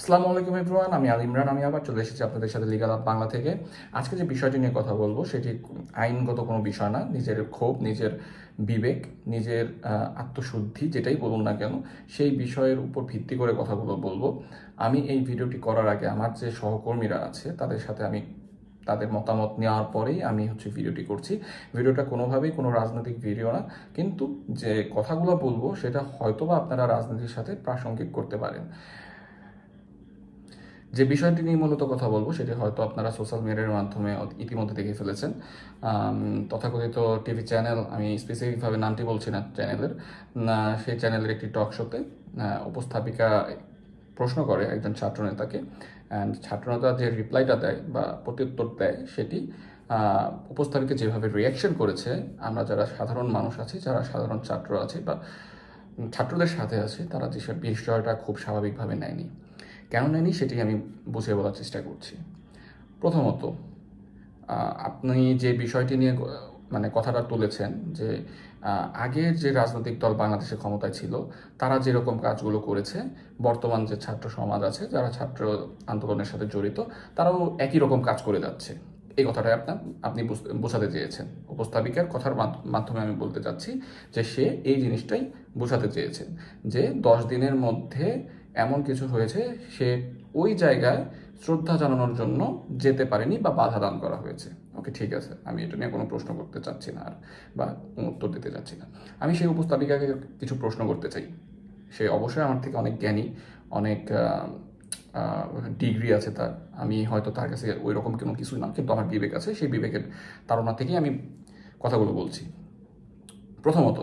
আসসালামু আলাইকুম ইব্রান আমি আল ইমরান আমি আবার চলে এসেছি আপনাদের সাথে লিগাল বাংলা থেকে আজকে যে বিষয়টি নিয়ে কথা বলবো সেটি আইনগত কোনো বিষয় না নিজের ক্ষোভ নিজের বিবেক নিজের আত্মশুদ্ধি যেটাই বলুন না কেন সেই বিষয়ের উপর ভিত্তি করে কথাগুলো বলবো আমি এই ভিডিওটি করার আগে আমার যে সহকর্মীরা আছে তাদের সাথে আমি তাদের মতামত নেওয়ার পরেই আমি হচ্ছে ভিডিওটি করছি ভিডিওটা কোনোভাবেই কোনো রাজনৈতিক ভিডিও না কিন্তু যে কথাগুলো বলবো সেটা হয়তোবা আপনারা রাজনীতির সাথে প্রাসঙ্গিক করতে পারেন যে বিষয়টি নিয়ে মূলত কথা বলবো সেটি হয়তো আপনারা সোশ্যাল মিডিয়ার মাধ্যমে ইতিমধ্যে দেখে ফেলেছেন তথাকথিত টিভি চ্যানেল আমি স্পেসিফিকভাবে নামটি বলছি না চ্যানেলের সেই চ্যানেলের একটি টক শোতে উপস্থাপিকা প্রশ্ন করে একজন ছাত্রনেতাকে অ্যান্ড ছাত্রনেতা যে রিপ্লাইটা দেয় বা প্রত্যুত্তর দেয় সেটি উপস্থাপিকা যেভাবে রিয়াকশন করেছে আমরা যারা সাধারণ মানুষ আছি যারা সাধারণ ছাত্র আছি বা ছাত্রদের সাথে আছে তারা যেসব বিষয়টা খুব স্বাভাবিকভাবে নেয়নি কেন নেয়নি সেটি আমি বুঝিয়ে বলার চেষ্টা করছি প্রথমত আপনি যে বিষয়টি নিয়ে মানে কথাটা তুলেছেন যে আগের যে রাজনৈতিক দল বাংলাদেশে ক্ষমতায় ছিল তারা যেরকম কাজগুলো করেছে বর্তমান যে ছাত্র সমাজ আছে যারা ছাত্র আন্দোলনের সাথে জড়িত তারাও একই রকম কাজ করে যাচ্ছে এই কথাটাই আপনার আপনি বোঝাতে চেয়েছেন উপস্থাপিকার কথার মাধ্যমে আমি বলতে চাচ্ছি যে সে এই জিনিসটাই বোঝাতে চেয়েছেন যে দশ দিনের মধ্যে এমন কিছু হয়েছে সে ওই জায়গায় শ্রদ্ধা জানানোর জন্য যেতে পারেনি বা বাধা দান করা হয়েছে ওকে ঠিক আছে আমি এটা নিয়ে কোনো প্রশ্ন করতে চাচ্ছি না আর বা উত্তর দিতে চাচ্ছি না আমি সেই উপস্থাপিকাকে কিছু প্রশ্ন করতে চাই সে অবশ্যই আমার থেকে অনেক জ্ঞানী অনেক ডিগ্রি আছে তার আমি হয়তো তার কাছে ওই রকম কোনো কিছুই না কিন্তু আমার বিবেক আছে সেই বিবেকের তাড়না থেকেই আমি কথাগুলো বলছি প্রথমত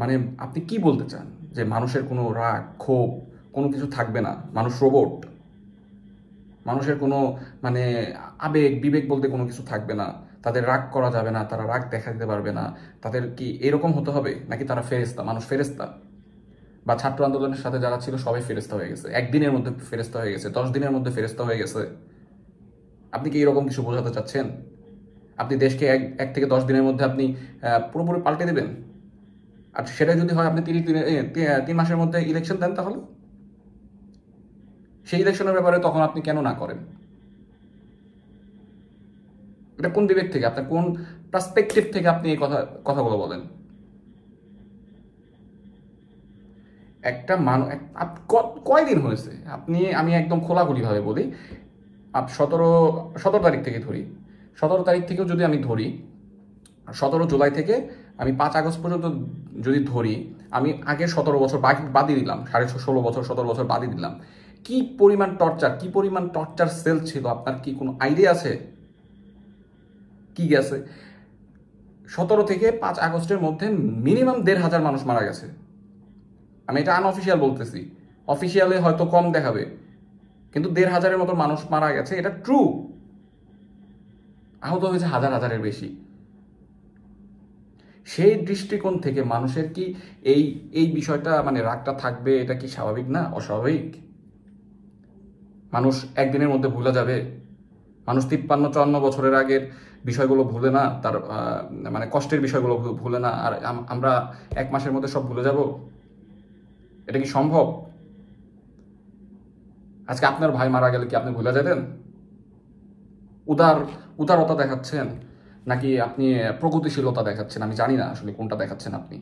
মানে আপনি কি বলতে চান যে মানুষের কোনো রাগ ক্ষোভ কোনো কিছু থাকবে না মানুষ রোবট মানুষের কোনো মানে আবেগ বিবেক বলতে কোনো কিছু থাকবে না তাদের রাগ করা যাবে না তারা রাগ দেখা দিতে পারবে না তাদের কি এরকম হতে হবে নাকি তারা ফেরেস্তা মানুষ ফেরেস্তা বা ছাত্র আন্দোলনের সাথে যারা ছিল সবাই ফেরেস্তা হয়ে গেছে একদিনের মধ্যে ফেরেস্তা হয়ে গেছে দশ দিনের মধ্যে ফেরেস্তা হয়ে গেছে আপনি কি এরকম কিছু বোঝাতে চাচ্ছেন আপনি দেশকে এক এক থেকে দশ দিনের মধ্যে আপনি পুরোপুরি পাল্টে দেবেন আর আচ্ছা, সেটা যদি হয় আপনি তিরিশ দিনে তিন মাসের মধ্যে ইলেকশন দেন তাহলে সেই ইলেকশনের ব্যাপারে তখন আপনি কেন না করেন এটা কোন বিবেক থেকে আপনার কোন পার্সপেক্টিভ থেকে আপনি এই কথা কথাগুলো বলেন একটা মানুষ কয়দিন হয়েছে আপনি আমি একদম ভাবে বলি সতেরো সতেরো তারিখ থেকে ধরি সতেরো তারিখ থেকেও যদি আমি ধরি সতেরো জুলাই থেকে আমি পাঁচ আগস্ট পর্যন্ত যদি ধরি আমি আগে সতেরো বছর বাদি দিলাম সাড়ে ষোলো বছর সতেরো বছর বাদি দিলাম কি পরিমাণ টর্চার কি পরিমাণ টর্চার সেল ছিল আপনার কি কোনো আইডিয়া আছে কি গেছে সতেরো থেকে পাঁচ আগস্টের মধ্যে মিনিমাম দেড় হাজার মানুষ মারা গেছে আমি এটা আনঅফিসিয়াল বলতেছি অফিসিয়ালে হয়তো কম দেখাবে কিন্তু দেড় হাজারের মতো মানুষ মারা গেছে এটা ট্রু আহত হয়েছে হাজার হাজারের বেশি সেই দৃষ্টিকোণ থেকে মানুষের কি এই এই বিষয়টা মানে রাগটা থাকবে এটা কি স্বাভাবিক না অস্বাভাবিক মানুষ একদিনের মধ্যে ভুলে যাবে মানুষ তিপ্পান্ন চুয়ান্ন বছরের আগের বিষয়গুলো ভুলে না তার মানে কষ্টের বিষয়গুলো ভুলে না আর আমরা এক মাসের মধ্যে সব ভুলে যাব এটা কি সম্ভব আজকে আপনার ভাই মারা গেলে কি আপনি ভুলে যাবেন উদার উদারতা দেখাচ্ছেন নাকি আপনি প্রগতিশীলতা দেখাচ্ছেন আমি জানি না আসলে কোনটা দেখাচ্ছেন আপনি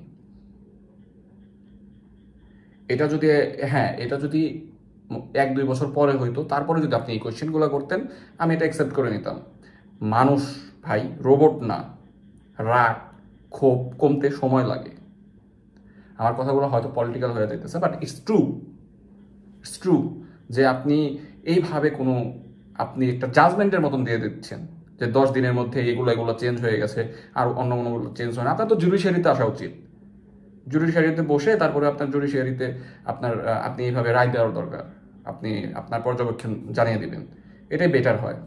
এটা যদি হ্যাঁ এটা যদি এক দুই বছর পরে হইতো তারপরে যদি আপনি এই কোয়েশ্চেনগুলো করতেন আমি এটা অ্যাকসেপ্ট করে নিতাম মানুষ ভাই রোবট না রাগ ক্ষোভ কমতে সময় লাগে আমার কথাগুলো হয়তো পলিটিক্যাল হয়ে যেতেছে but it's true it's true যে আপনি এইভাবে কোনো আপনি একটা জাজমেন্টের মতন দিয়ে দিচ্ছেন যে দশ দিনের মধ্যে এগুলো এগুলো চেঞ্জ হয়ে গেছে আর অন্য অন্যগুলো চেঞ্জ হয় না আপনার তো জুডিশিয়ারিতে আসা উচিত জুডিশিয়ারিতে বসে তারপরে আপনার জুডিশিয়ারিতে আপনার আপনি এইভাবে রায় দেওয়ার দরকার আপনি আপনার পর্যবেক্ষণ জানিয়ে দিবেন এটাই বেটার হয়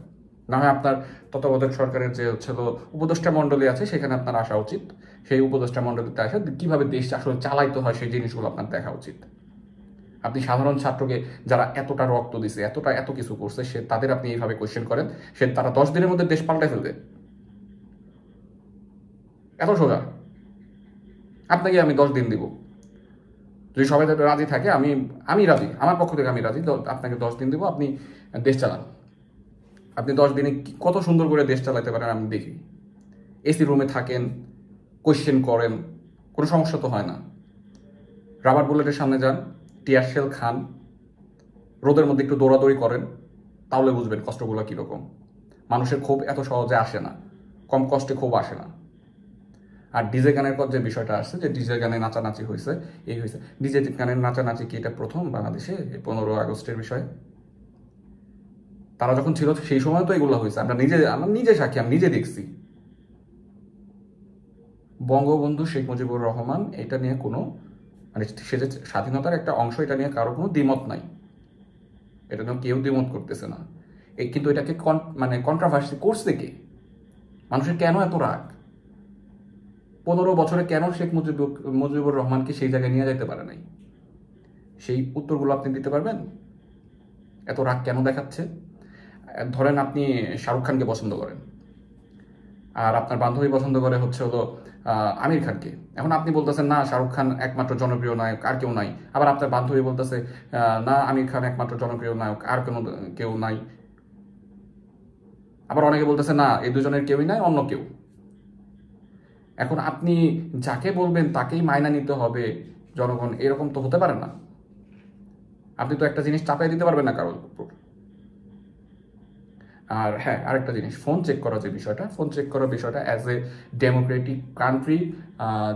না হয় আপনার তত্ত্বাবধায়ক সরকারের যে হচ্ছে তো উপদেষ্টা মণ্ডলী আছে সেখানে আপনার আসা উচিত সেই উপদেষ্টা মণ্ডলীতে আসা কীভাবে দেশ আসলে চালাইতে হয় সেই জিনিসগুলো আপনার দেখা উচিত আপনি সাধারণ ছাত্রকে যারা এতটা রক্ত দিছে এতটা এত কিছু করছে সে তাদের আপনি এইভাবে কোয়েশ্চেন করেন সে তারা দশ দিনের মধ্যে দেশ পাল্টাই ফেলবে এত সোজা আপনাকে আমি দশ দিন দিব যদি সবাই রাজি থাকে আমি আমি রাজি আমার পক্ষ থেকে আমি রাজি আপনাকে দশ দিন দেবো আপনি দেশ চালান আপনি দশ দিনে কত সুন্দর করে দেশ চালাতে পারেন আমি দেখি এসি রুমে থাকেন কোয়েশ্চেন করেন কোনো সমস্যা তো হয় না রাবার বুলেটের সামনে যান টিয়ারশেল খান রোদের মধ্যে একটু দৌড়াদৌড়ি করেন তাহলে বুঝবেন কষ্টগুলো কীরকম মানুষের ক্ষোভ এত সহজে আসে না কম কষ্টে খুব আসে না আর ডিজে গানের পর যে বিষয়টা আসছে যে ডিজে গানে নাচানাচি হয়েছে এই হয়েছে ডিজে গানের নাচানাচি কি এটা প্রথম বাংলাদেশে পনেরো আগস্টের বিষয়ে তারা যখন ছিল সেই সময় তো এগুলো হয়েছে আমরা নিজে আমরা নিজে সাক্ষী আমি নিজে দেখছি বঙ্গবন্ধু শেখ মুজিবুর রহমান এটা নিয়ে কোনো মানে সেটা স্বাধীনতার একটা অংশ এটা নিয়ে কারো কোনো দ্বিমত নাই এটা নিয়ে কেউ দ্বিমত করতেছে না এই কিন্তু এটাকে মানে কন্ট্রাভার্সি করছে কে মানুষের কেন এত রাগ পনেরো বছরে কেন শেখ মুজিব মুজিবুর রহমানকে সেই জায়গায় নিয়ে যেতে পারে নাই সেই উত্তরগুলো আপনি দিতে পারবেন এত রাগ কেন দেখাচ্ছে ধরেন আপনি শাহরুখ খানকে পছন্দ করেন আর আপনার বান্ধবী পছন্দ করে হচ্ছে হলো আমির খানকে এখন আপনি বলতেছেন না শাহরুখ খান একমাত্র জনপ্রিয় নায়ক আর কেউ নাই আবার আপনার বান্ধবী বলতেছে না আমির খান একমাত্র জনপ্রিয় নায়ক আর কোনো কেউ নাই আবার অনেকে বলতেছে না এই দুজনের কেউই নাই অন্য কেউ এখন আপনি যাকে বলবেন তাকেই মায়না নিতে হবে জনগণ এরকম তো হতে পারে না আপনি তো একটা জিনিস চাপিয়ে দিতে পারবেন না কারোর উপর আর হ্যাঁ আরেকটা জিনিস ফোন চেক করা যে বিষয়টা ফোন চেক করার বিষয়টা অ্যাজ এ ডেমোক্রেটিক কান্ট্রি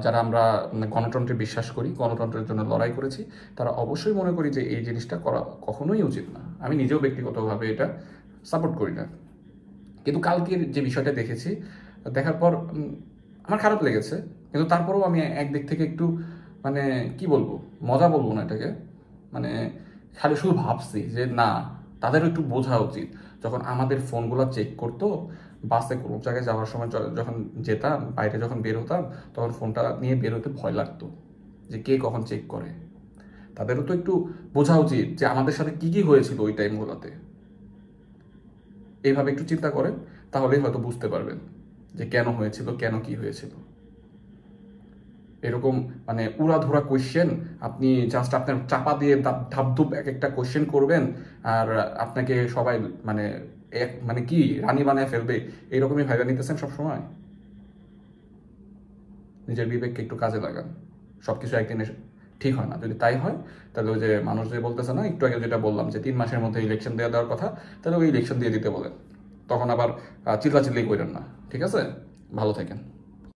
যারা আমরা মানে, গণতন্ত্রে বিশ্বাস করি গণতন্ত্রের জন্য লড়াই করেছি তারা অবশ্যই মনে করি যে এই জিনিসটা করা কখনোই উচিত না আমি নিজেও ব্যক্তিগতভাবে এটা সাপোর্ট করি না কিন্তু কালকের যে বিষয়টা দেখেছি দেখার পর আমার খারাপ লেগেছে কিন্তু তারপরেও আমি একদিক থেকে একটু মানে কি বলবো মজা বলবো না এটাকে মানে খালি শুধু ভাবছি যে না তাদেরও একটু বোঝা উচিত যখন আমাদের ফোনগুলো চেক করতো বাসে কোনো জায়গায় যাওয়ার সময় যখন যেতাম বাইরে যখন বের হতাম তখন ফোনটা নিয়ে বের হতে ভয় লাগতো যে কে কখন চেক করে তাদেরও তো একটু বোঝা উচিত যে আমাদের সাথে কি কি হয়েছিল ওই টাইমগুলোতে এইভাবে একটু চিন্তা করেন তাহলেই হয়তো বুঝতে পারবেন যে কেন হয়েছিল কেন কি হয়েছিল এরকম মানে উড়াধুরা কোয়েশ্চেন আপনি জাস্ট আপনার চাপা দিয়ে ধাপধুপ এক একটা কোয়েশ্চেন করবেন আর আপনাকে সবাই মানে এক মানে কি রানী বানায় ফেলবে এরকমই ভাইবা নিতেছেন সবসময় নিজের বিবেককে একটু কাজে লাগান সব কিছু একদিনে ঠিক হয় না যদি তাই হয় তাহলে ওই যে মানুষ যে বলতেছে না একটু আগে যেটা বললাম যে তিন মাসের মধ্যে ইলেকশন দেওয়া দেওয়ার কথা তাহলে ওই ইলেকশন দিয়ে দিতে বলেন তখন আবার চিল্লা চিল্লি করেন না ঠিক আছে ভালো থাকেন